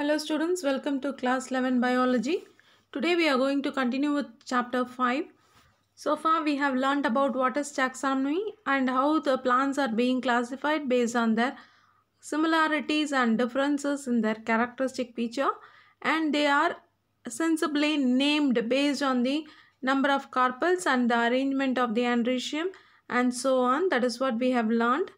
Hello students, welcome to class 11 biology. Today we are going to continue with chapter 5. So far we have learnt about what is taxonomy and how the plants are being classified based on their similarities and differences in their characteristic feature and they are sensibly named based on the number of carpels and the arrangement of the andrecium and so on. That is what we have learnt.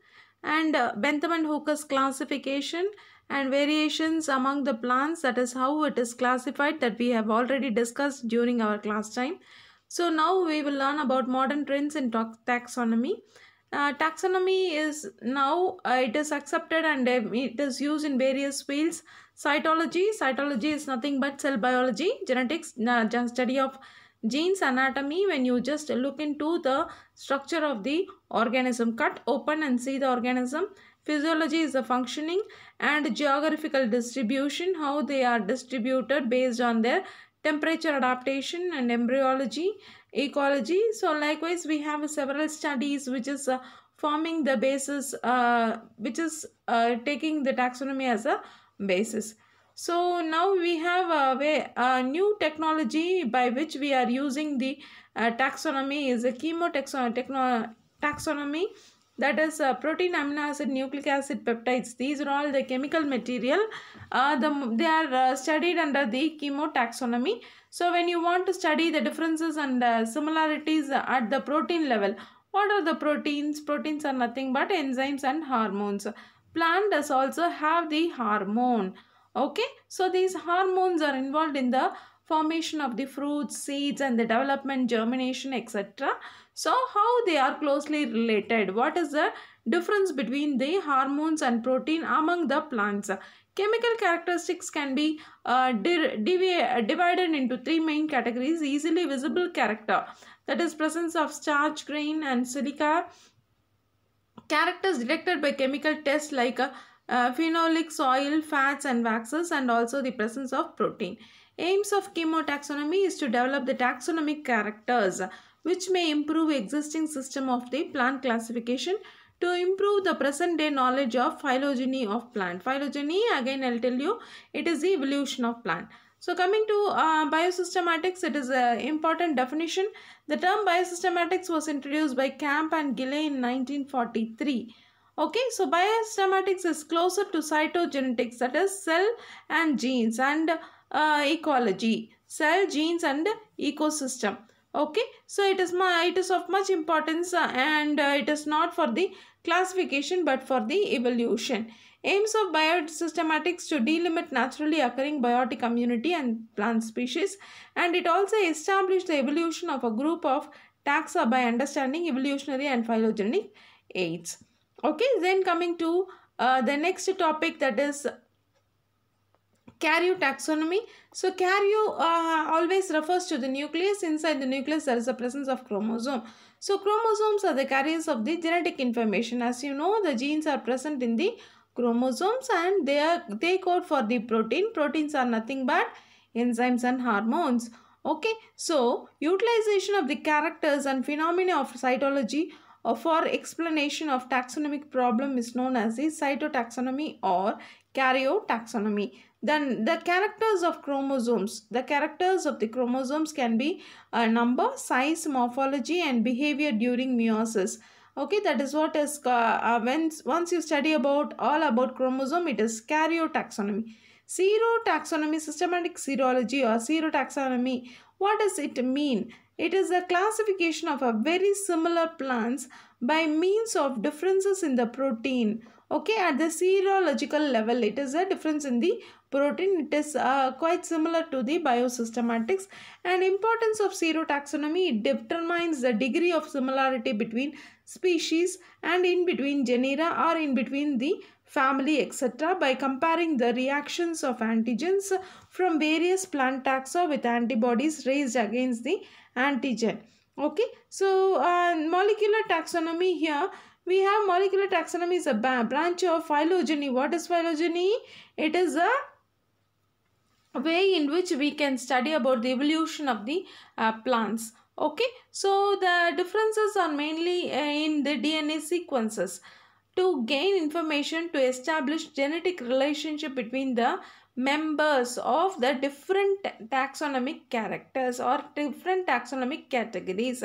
And uh, Bentham and Hooker's classification and variations among the plants that is how it is classified that we have already discussed during our class time. So now we will learn about modern trends in taxonomy. Uh, taxonomy is now uh, it is accepted and it is used in various fields. Cytology, cytology is nothing but cell biology, genetics, uh, study of genes anatomy when you just look into the structure of the organism cut open and see the organism Physiology is the functioning and geographical distribution, how they are distributed based on their temperature adaptation and embryology, ecology. So likewise, we have several studies which is uh, forming the basis, uh, which is uh, taking the taxonomy as a basis. So now we have a, a new technology by which we are using the uh, taxonomy is a chemo taxonomy that is uh, protein amino acid nucleic acid peptides these are all the chemical material uh, the, they are uh, studied under the chemotaxonomy so when you want to study the differences and uh, similarities at the protein level what are the proteins proteins are nothing but enzymes and hormones plant does also have the hormone okay so these hormones are involved in the formation of the fruits seeds and the development germination etc so how they are closely related? What is the difference between the hormones and protein among the plants? Chemical characteristics can be uh, divided into three main categories. Easily visible character that is presence of starch, grain and silica. Characters detected by chemical tests like uh, uh, phenolic soil, fats and waxes and also the presence of protein. Aims of chemotaxonomy is to develop the taxonomic characters which may improve existing system of the plant classification to improve the present day knowledge of phylogeny of plant. Phylogeny again I'll tell you it is the evolution of plant. So coming to uh, biosystematics, it is an important definition. The term biosystematics was introduced by Camp and Gilley in 1943. Okay, so biosystematics is closer to cytogenetics that is cell and genes and uh, ecology, cell, genes and ecosystem okay so it is my it is of much importance uh, and uh, it is not for the classification but for the evolution aims of biosystematics to delimit naturally occurring biotic community and plant species and it also established the evolution of a group of taxa by understanding evolutionary and phylogenetic aids okay then coming to uh, the next topic that is Karyotaxonomy. So karyo uh, always refers to the nucleus. Inside the nucleus there is a presence of chromosome. So chromosomes are the carriers of the genetic information. As you know the genes are present in the chromosomes and they, are, they code for the protein. Proteins are nothing but enzymes and hormones. Okay, so utilization of the characters and phenomena of cytology uh, for explanation of taxonomic problem is known as the cytotaxonomy or karyotaxonomy. Then the characters of chromosomes. The characters of the chromosomes can be a uh, number, size, morphology and behavior during meiosis. Okay, that is what is uh, when once you study about all about chromosome, it is karyotaxonomy. Zero taxonomy, systematic serology or zero taxonomy. What does it mean? It is the classification of a very similar plants by means of differences in the protein. Okay, at the serological level, it is a difference in the protein. It is uh, quite similar to the biosystematics and importance of serotaxonomy it determines the degree of similarity between species and in between genera or in between the family etc by comparing the reactions of antigens from various plant taxa with antibodies raised against the antigen. Okay, so uh, molecular taxonomy here we have molecular taxonomy is a branch of phylogeny. What is phylogeny? It is a way in which we can study about the evolution of the uh, plants okay so the differences are mainly uh, in the dna sequences to gain information to establish genetic relationship between the members of the different taxonomic characters or different taxonomic categories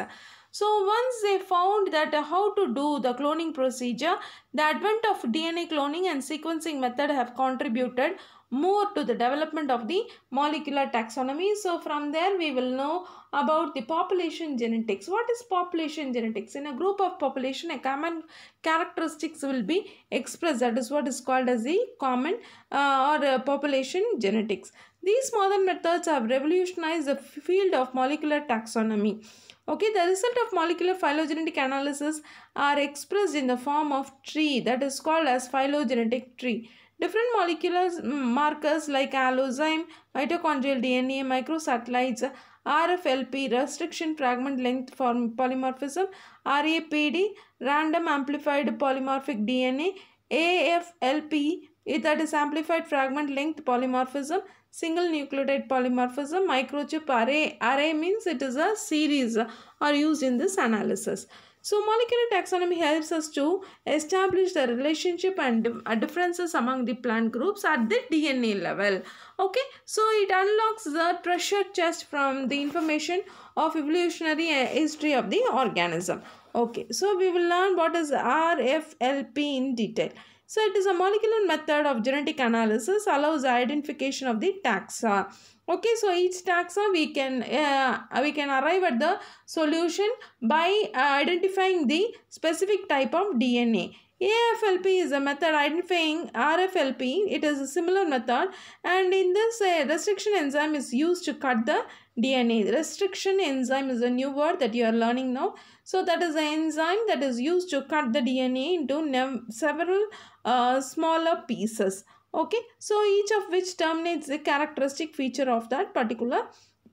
so once they found that how to do the cloning procedure, the advent of DNA cloning and sequencing method have contributed more to the development of the molecular taxonomy. So from there we will know about the population genetics. What is population genetics? In a group of population a common characteristics will be expressed that is what is called as the common uh, or uh, population genetics. These modern methods have revolutionized the field of molecular taxonomy. Okay, the result of molecular phylogenetic analysis are expressed in the form of tree that is called as phylogenetic tree. Different molecular markers like allozyme, mitochondrial DNA, microsatellites, RFLP, restriction fragment length polymorphism, RAPD, random amplified polymorphic DNA, AFLP, eh, that is amplified fragment length polymorphism, single nucleotide polymorphism, microchip array. Array means it is a series uh, are used in this analysis. So molecular taxonomy helps us to establish the relationship and uh, differences among the plant groups at the DNA level. Okay, so it unlocks the treasure chest from the information of evolutionary uh, history of the organism. Okay, so we will learn what is RFLP in detail. So it is a molecular method of genetic analysis allows identification of the taxa okay so each taxa we can uh, we can arrive at the solution by uh, identifying the specific type of dna AFLP is a method identifying RFLP. It is a similar method and in this uh, restriction enzyme is used to cut the DNA. Restriction enzyme is a new word that you are learning now. So that is an enzyme that is used to cut the DNA into several uh, smaller pieces okay so each of which terminates the characteristic feature of that particular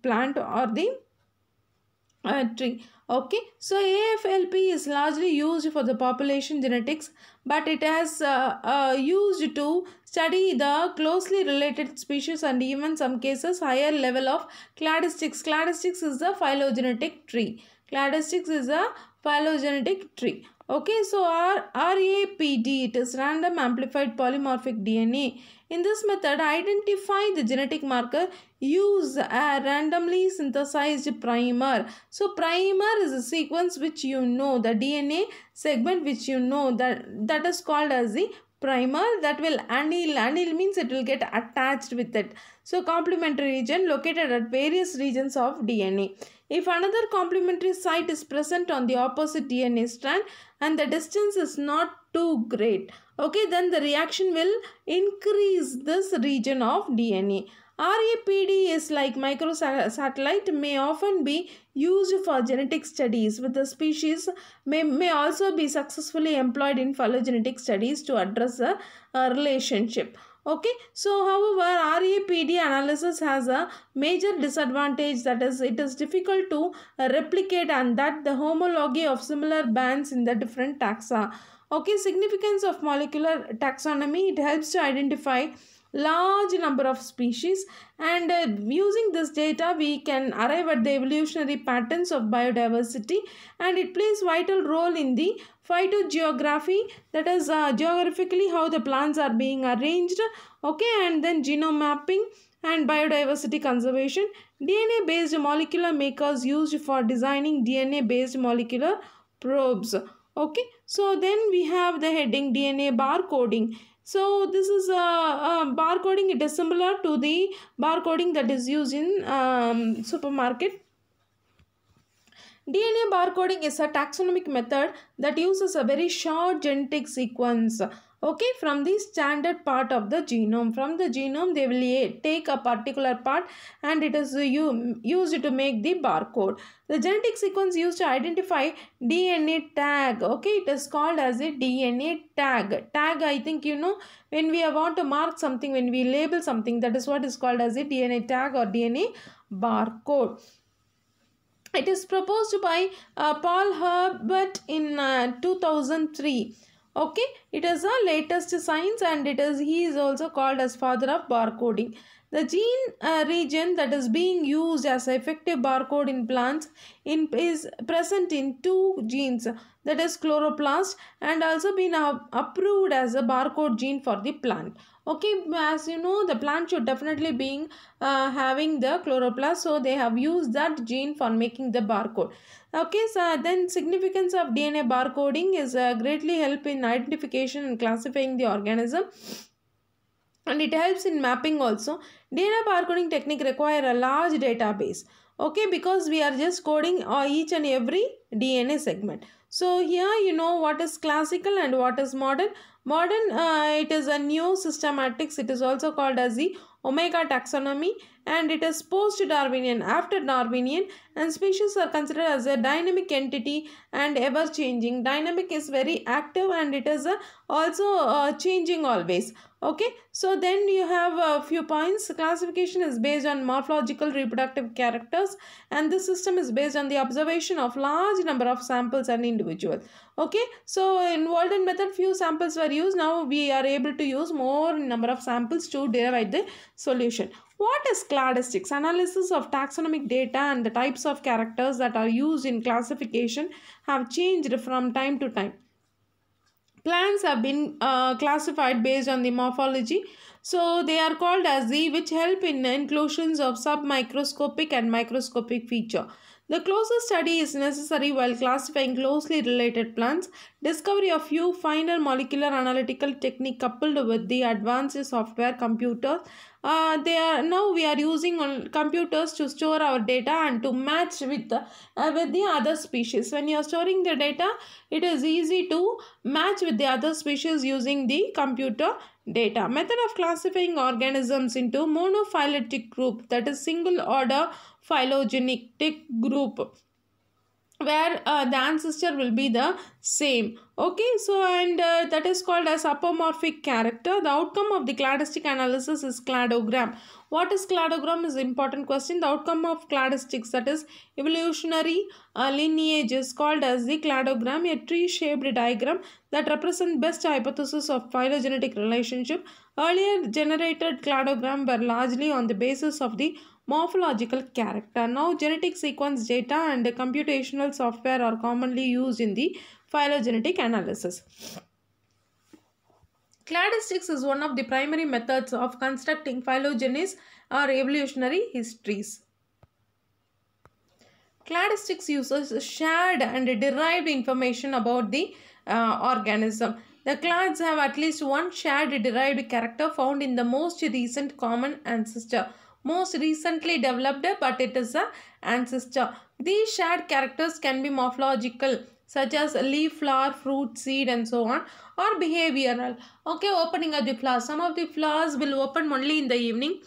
plant or the uh, tree okay so aflp is largely used for the population genetics but it has uh, uh, used to study the closely related species and even some cases higher level of cladistics cladistics is the phylogenetic tree cladistics is a phylogenetic tree Okay, so R RAPD, it is random amplified polymorphic DNA. In this method, identify the genetic marker, use a randomly synthesized primer. So primer is a sequence which you know, the DNA segment which you know, that, that is called as the primer that will anneal. Anneal means it will get attached with it. So complementary region located at various regions of DNA. If another complementary site is present on the opposite DNA strand and the distance is not too great, okay, then the reaction will increase this region of DNA. RAPD is like microsatellite may often be used for genetic studies with the species may, may also be successfully employed in phylogenetic studies to address a, a uh, relationship okay so however repd analysis has a major disadvantage that is it is difficult to uh, replicate and that the homology of similar bands in the different taxa okay significance of molecular taxonomy it helps to identify large number of species and uh, using this data we can arrive at the evolutionary patterns of biodiversity and it plays vital role in the phytogeography that is uh, geographically how the plants are being arranged okay and then genome mapping and biodiversity conservation dna based molecular makers used for designing dna based molecular probes okay so then we have the heading dna barcoding so this is a, uh, uh, barcoding it is similar to the barcoding that is used in um, supermarket DNA barcoding is a taxonomic method that uses a very short genetic sequence okay from the standard part of the genome from the genome they will take a particular part and it is used to make the barcode the genetic sequence used to identify dna tag okay it is called as a dna tag tag i think you know when we want to mark something when we label something that is what is called as a dna tag or dna barcode it is proposed by uh, Paul Herbert in uh, 2003. Okay, it is the latest science and it is he is also called as father of barcoding. The gene uh, region that is being used as effective barcode in plants in, is present in two genes that is chloroplast and also been uh, approved as a barcode gene for the plant. Okay, as you know the plant should definitely being uh, having the chloroplast so they have used that gene for making the barcode. Okay, so then significance of DNA barcoding is uh, greatly help in identification and classifying the organism and it helps in mapping also data barcoding technique require a large database okay because we are just coding uh, each and every dna segment so here you know what is classical and what is modern modern uh, it is a new systematics it is also called as the omega taxonomy and it is post darwinian after darwinian and species are considered as a dynamic entity and ever changing dynamic is very active and it is uh, also uh, changing always okay so then you have a few points classification is based on morphological reproductive characters and this system is based on the observation of large number of samples and individuals okay so in walden method few samples were used now we are able to use more number of samples to derive the solution what is cladistics? Analysis of taxonomic data and the types of characters that are used in classification have changed from time to time. Plants have been uh, classified based on the morphology. So they are called as the which help in inclusions of submicroscopic and microscopic feature. The closer study is necessary while classifying closely related plants. Discovery of few finer molecular analytical technique coupled with the advanced software computers uh, they are now we are using on computers to store our data and to match with uh, with the other species when you are storing the data it is easy to match with the other species using the computer data method of classifying organisms into monophyletic group that is single order phylogenetic group where uh, the ancestor will be the same okay so and uh, that is called as apomorphic character the outcome of the cladistic analysis is cladogram what is cladogram is important question the outcome of cladistics that is evolutionary uh, lineage is called as the cladogram a tree shaped diagram that represent best hypothesis of phylogenetic relationship earlier generated cladogram were largely on the basis of the morphological character. Now genetic sequence data and computational software are commonly used in the phylogenetic analysis. Cladistics is one of the primary methods of constructing phylogenies or evolutionary histories. Cladistics uses shared and derived information about the uh, organism. The clades have at least one shared derived character found in the most recent common ancestor most recently developed but it is a ancestor. These shared characters can be morphological such as leaf, flower, fruit, seed and so on or behavioral. Okay, opening of the flowers. Some of the flowers will open only in the evening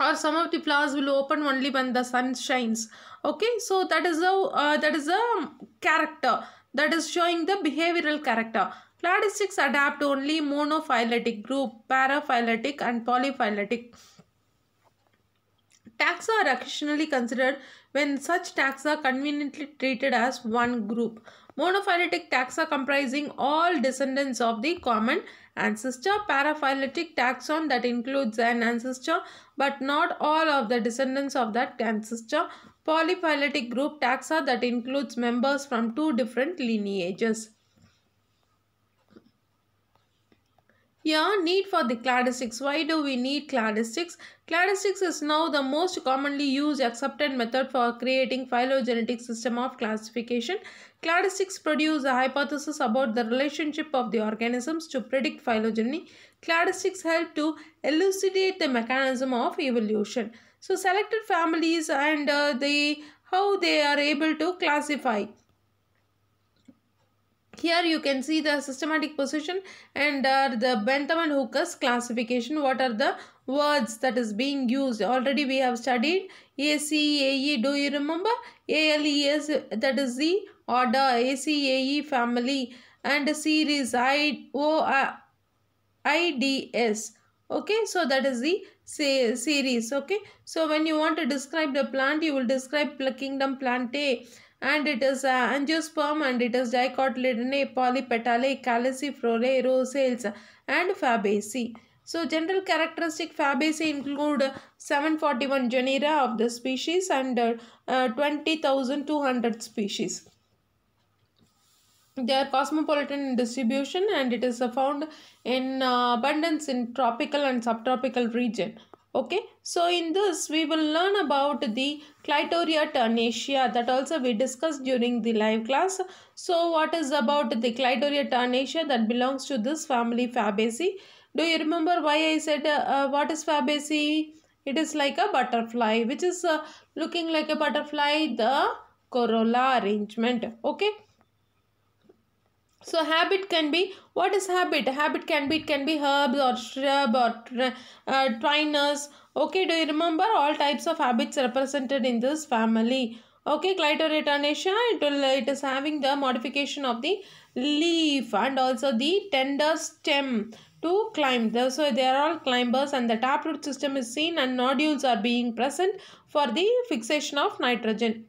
or some of the flowers will open only when the sun shines. Okay, so that is a, uh, that is a character that is showing the behavioral character. Cladistics adapt only monophyletic group, paraphyletic and polyphyletic. Taxa are occasionally considered when such taxa conveniently treated as one group. Monophyletic taxa comprising all descendants of the common ancestor. Paraphyletic taxon that includes an ancestor but not all of the descendants of that ancestor. Polyphyletic group taxa that includes members from two different lineages. Here need for the cladistics. Why do we need cladistics? Cladistics is now the most commonly used accepted method for creating phylogenetic system of classification. Cladistics produce a hypothesis about the relationship of the organisms to predict phylogeny. Cladistics help to elucidate the mechanism of evolution. So selected families and uh, the how they are able to classify here you can see the systematic position and uh, the Bentham and Hooker's classification. What are the words that is being used? Already we have studied ACAE. Do you remember? ALES that is the order ACAE family and series I O I D S. Okay, so that is the say series. Okay, so when you want to describe the plant, you will describe kingdom plantae and it is uh, angiosperm and it is dicotyledone, polypetale, calciflore, rosales and Fabaceae. So general characteristic Fabaceae include 741 genera of the species and uh, uh 20,200 species. They are cosmopolitan in distribution and it is found in uh, abundance in tropical and subtropical region okay so in this we will learn about the clitoria tarnacea that also we discussed during the live class so what is about the clitoria tarnacea that belongs to this family fabaceae do you remember why i said uh, uh, what is fabaceae it is like a butterfly which is uh, looking like a butterfly the corolla arrangement okay so habit can be what is habit habit can be it can be herbs or shrub or uh, trainers okay do you remember all types of habits represented in this family okay clitoratanesia it will it is having the modification of the leaf and also the tender stem to climb. So they are all climbers and the taproot system is seen and nodules are being present for the fixation of nitrogen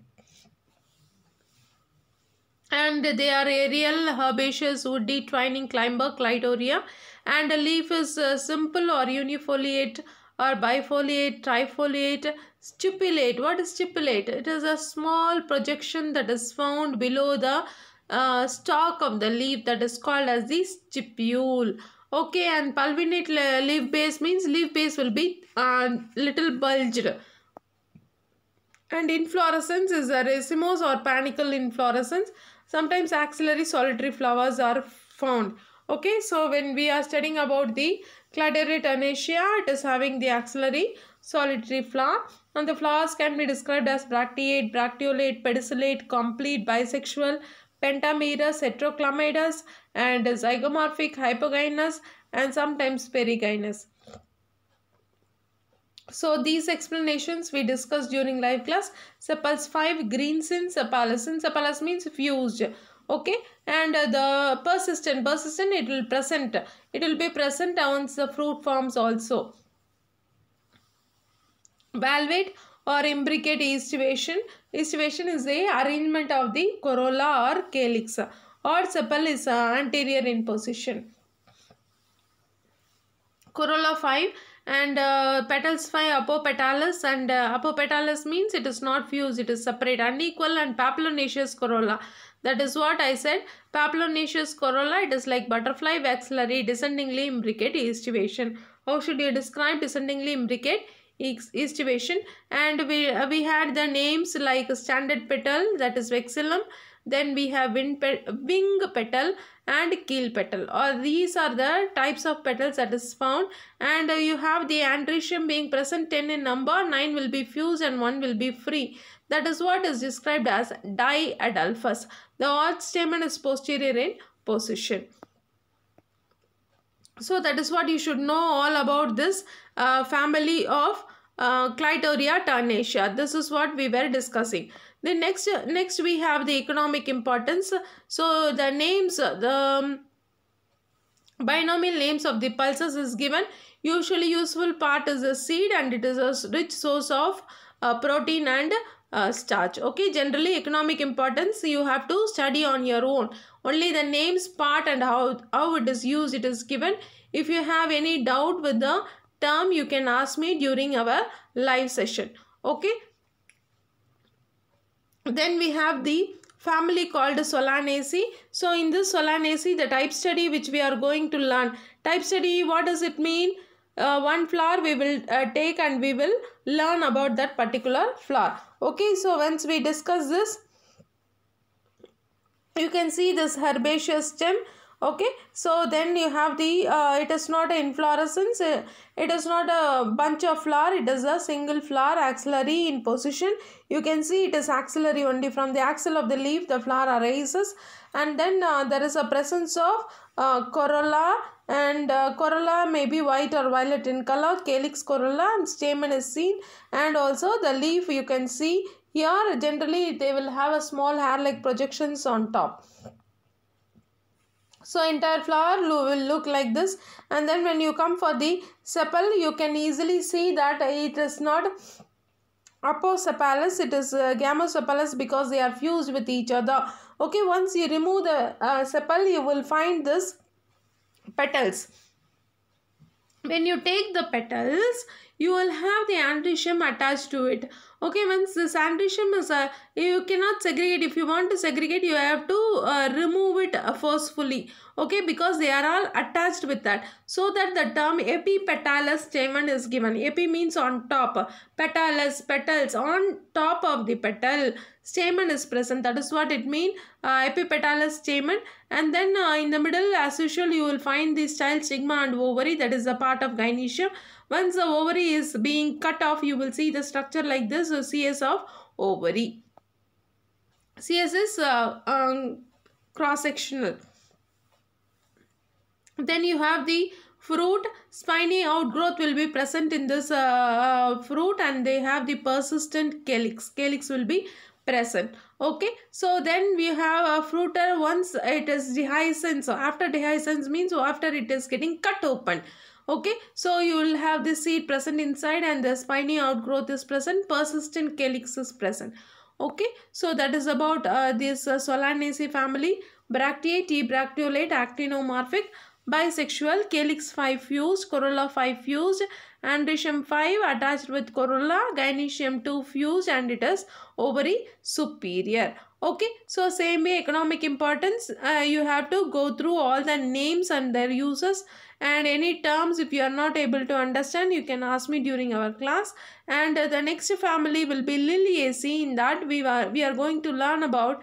and they are aerial herbaceous woody twining climber clitoria and a leaf is uh, simple or unifoliate or bifoliate trifoliate stipulate what is stipulate it is a small projection that is found below the uh, stalk of the leaf that is called as the stipule okay and pulvinate leaf base means leaf base will be uh, little bulged and inflorescence is a racemose or panicle inflorescence Sometimes axillary solitary flowers are found. Okay, so when we are studying about the Cladoritanaceae, it is having the axillary solitary flower and the flowers can be described as bracteate, bracteolate, pedicellate, complete, bisexual, pentamerous, heteroclamidous and zygomorphic, hypogynous and sometimes perigynous. So these explanations we discussed during live class. Sepals 5 green sin, sepalis sin. Sepalis means fused. Okay. And uh, the persistent, persistent it will present. It will be present on the fruit forms also. Valvate or imbricate aestivation. Aestivation is the arrangement of the corolla or calyx. Or sepal is uh, anterior in position. Corolla 5 and uh, petals by petalus and uh, petalus means it is not fused it is separate unequal and papillonaceous corolla that is what I said papillonaceous corolla it is like butterfly vexillary, descendingly imbricate aestivation how should you describe descendingly imbricate aestivation and we uh, we had the names like standard petal that is vexillum then we have wing petal and keel petal or uh, these are the types of petals that is found and uh, you have the anthrizium being present 10 in number 9 will be fused and 1 will be free that is what is described as diadalphus the odd stamen is posterior in position so that is what you should know all about this uh, family of uh, Clitoria tarnacea. This is what we were discussing. Then next, next we have the economic importance. So the names, the binomial names of the pulses is given. Usually useful part is a seed and it is a rich source of uh, protein and uh, starch okay generally economic importance you have to study on your own only the names part and how how it is used it is given if you have any doubt with the term you can ask me during our live session okay then we have the family called Solanaceae. So in this Solanaceae, the type study which we are going to learn. Type study, what does it mean? Uh, one flower we will uh, take and we will learn about that particular flower. Okay, so once we discuss this, you can see this herbaceous stem okay so then you have the uh, it is not an inflorescence uh, it is not a bunch of flower it is a single flower axillary in position you can see it is axillary only from the axil of the leaf the flower arises and then uh, there is a presence of uh, corolla and uh, corolla may be white or violet in color calyx corolla and stamen is seen and also the leaf you can see here generally they will have a small hair like projections on top so entire flower will look like this and then when you come for the sepal you can easily see that it is not aposepalis it is uh, gamosepalus because they are fused with each other okay once you remove the uh, sepal you will find this petals when you take the petals you will have the antishum attached to it okay once this antishum is uh, you cannot segregate if you want to segregate you have to uh, remove it uh, forcefully okay because they are all attached with that so that the term epipetalous stamen is given epi means on top petalous petals on top of the petal stamen is present that is what it means. uh, epipetalous stamen and then uh, in the middle as usual you will find the style stigma and ovary that is a part of gynecium once the ovary is being cut off, you will see the structure like this, so uh, CS of ovary. CS is uh, um, cross-sectional. Then you have the fruit spiny outgrowth will be present in this uh, uh, fruit and they have the persistent calyx calyx will be present okay so then we have a fruiter once it is dehiscence so after dehiscence means after it is getting cut open okay so you will have the seed present inside and the spiny outgrowth is present persistent calyx is present okay so that is about uh, this uh, solanaceae family bracteae t bracteolate actinomorphic bisexual calyx 5 fused corolla 5 fused andricium 5 attached with corolla gynecium 2 fused and it is ovary superior okay so same way economic importance uh, you have to go through all the names and their uses and any terms if you are not able to understand you can ask me during our class and uh, the next family will be liliaceae in that we are we are going to learn about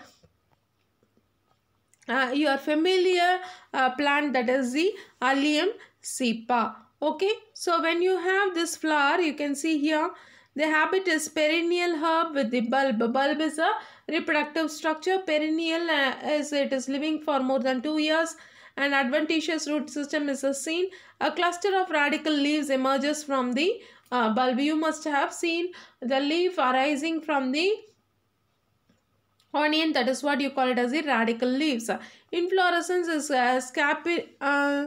uh, your familiar uh, plant that is the allium cepa okay so when you have this flower you can see here the habit is perennial herb with the bulb bulb is a reproductive structure perennial uh, as it is living for more than 2 years an adventitious root system is seen. A cluster of radical leaves emerges from the uh, bulb. You must have seen the leaf arising from the onion that is what you call it as the radical leaves. Inflorescence is uh, scapi uh,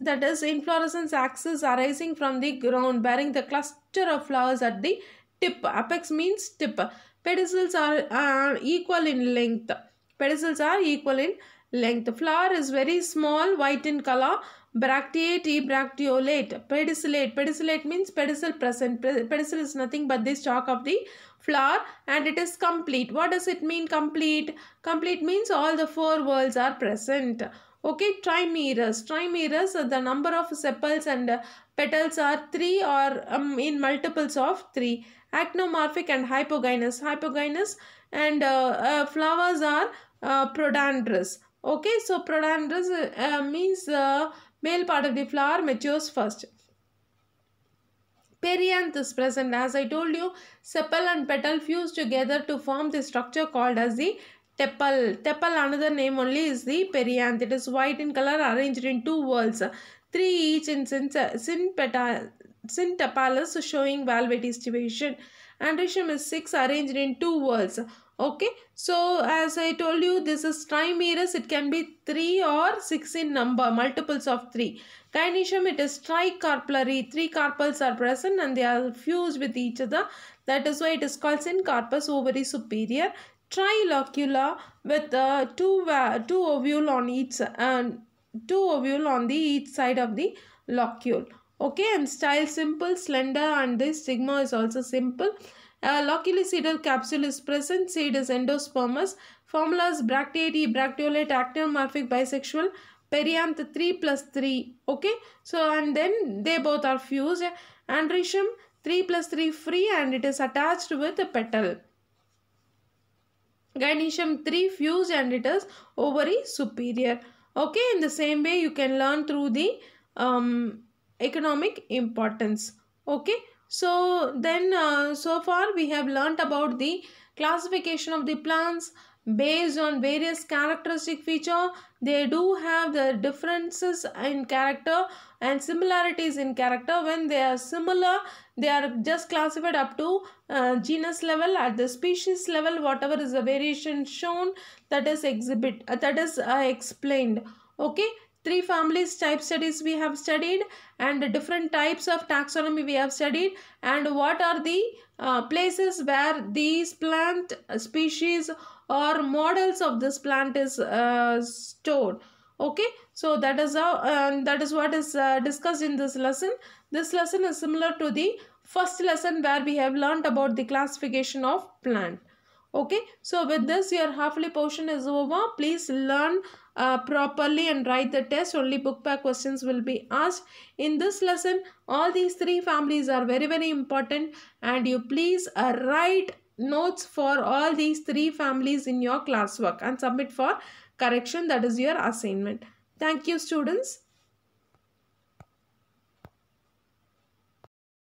that is inflorescence axis arising from the ground bearing the cluster of flowers at the tip. Apex means tip. Pedicels are, are equal in length. Pedicels are equal in length. Flower is very small, white in color. Bracteate, bracteolate, Pedicillate. Pedicellate means pedicel present. Pedicel is nothing but the stalk of the flower and it is complete. What does it mean complete? Complete means all the four whorls are present. Okay, trimeras. Trimeras, the number of sepals and petals are 3 or um, in multiples of 3 actinomorphic and hypogynous hypogynous and uh, uh, flowers are uh, protandrous okay so protandrous means the male part of the flower matures first perianth is present as i told you sepal and petal fuse together to form the structure called as the tepal tepal another name only is the perianth it is white in color arranged in two whorls three each in sin, sin, petal, Cintapalas showing valve estivation and is 6 arranged in two whorls okay so as i told you this is trimerous it can be 3 or 6 in number multiples of 3 kinesium it is tricarpillary three carpels are present and they are fused with each other that is why it is called syncarpus ovary superior trilocula with uh, two uh, two ovule on each and uh, two ovule on the each side of the locule okay and style simple slender and this sigma is also simple uh, locally capsule is present seed is endospermous formulas bracteate bracteolate actinomorphic bisexual perianth 3 plus 3 okay so and then they both are fused andricium 3 plus 3 free and it is attached with a petal Gynecium 3 fused and it is ovary superior. Okay, in the same way you can learn through the um, economic importance okay so then uh, so far we have learnt about the classification of the plants based on various characteristic feature they do have the differences in character and similarities in character when they are similar they are just classified up to uh, genus level at the species level whatever is the variation shown that is exhibit uh, that is uh, explained okay three families type studies we have studied and different types of taxonomy we have studied and what are the uh, places where these plant species or models of this plant is uh, stored okay so that is how um, that is what is uh, discussed in this lesson this lesson is similar to the first lesson where we have learned about the classification of plant okay so with this your halfly portion is over please learn uh, properly and write the test only book pack questions will be asked in this lesson all these three families are very very important and you please uh, write notes for all these three families in your classwork and submit for correction that is your assignment thank you students